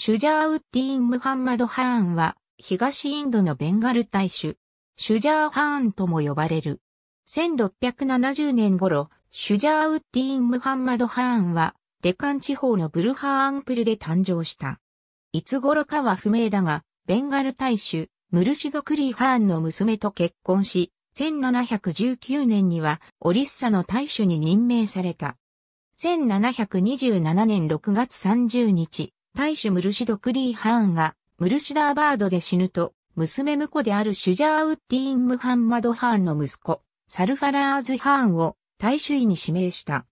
シュジャーウッディーン・ムハンマド・ハーンは、東インドのベンガル大主。シュジャー・ハーンとも呼ばれる。1670年頃、シュジャーウッディーン・ムハンマド・ハーンは、デカン地方のブルハーンプルで誕生した。いつ頃かは不明だが、ベンガル大主、ムルシド・クリー・ハーンの娘と結婚し、1719年にはオリッサの大主に任命された。1727年6月30日、大使ムルシド・クリー・ハーンが、ムルシダーバードで死ぬと、娘婿であるシュジャーウッディーン・ムハンマド・ハーンの息子、サルファラーズ・ハーンを大衆位に指名した。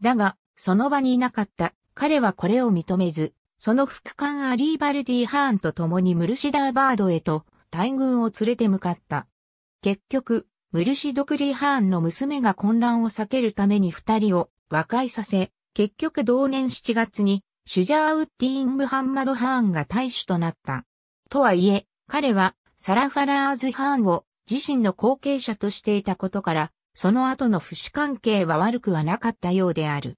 だが、その場にいなかった彼はこれを認めず、その副官アリー・バルディ・ハーンと共にムルシダーバードへと大軍を連れて向かった。結局、ムルシド・クリー・ハーンの娘が混乱を避けるために二人を和解させ、結局同年7月にシュジャーウッディーン・ムハンマド・ハーンが大使となった。とはいえ、彼はサラファラーズ・ハーンを自身の後継者としていたことから、その後の不死関係は悪くはなかったようである。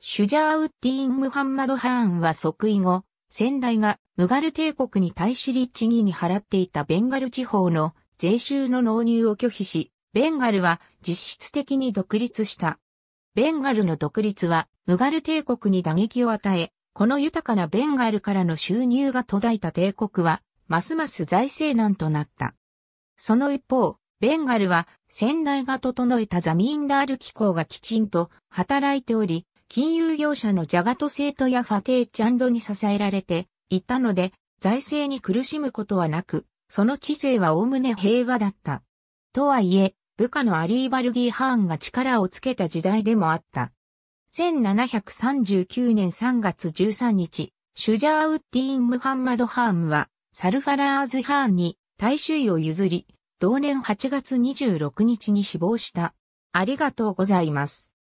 シュジャーウッディーン・ムハンマド・ハーンは即位後、先代がムガル帝国に対し立地義に払っていたベンガル地方の税収の納入を拒否し、ベンガルは実質的に独立した。ベンガルの独立はムガル帝国に打撃を与え、この豊かなベンガルからの収入が途絶えた帝国は、ますます財政難となった。その一方、ベンガルは先代が整えたザミンダール機構がきちんと働いており、金融業者のジャガト生徒やファテーチャンドに支えられていたので、財政に苦しむことはなく、その知性は概ね平和だった。とはいえ、部下のアリーバルギー・ハーンが力をつけた時代でもあった。1739年3月13日、シュジャーウッディーン・ムハンマド・ハームは、サルファラーズ・ハーンに大衆を譲り、同年8月26日に死亡した。ありがとうございます。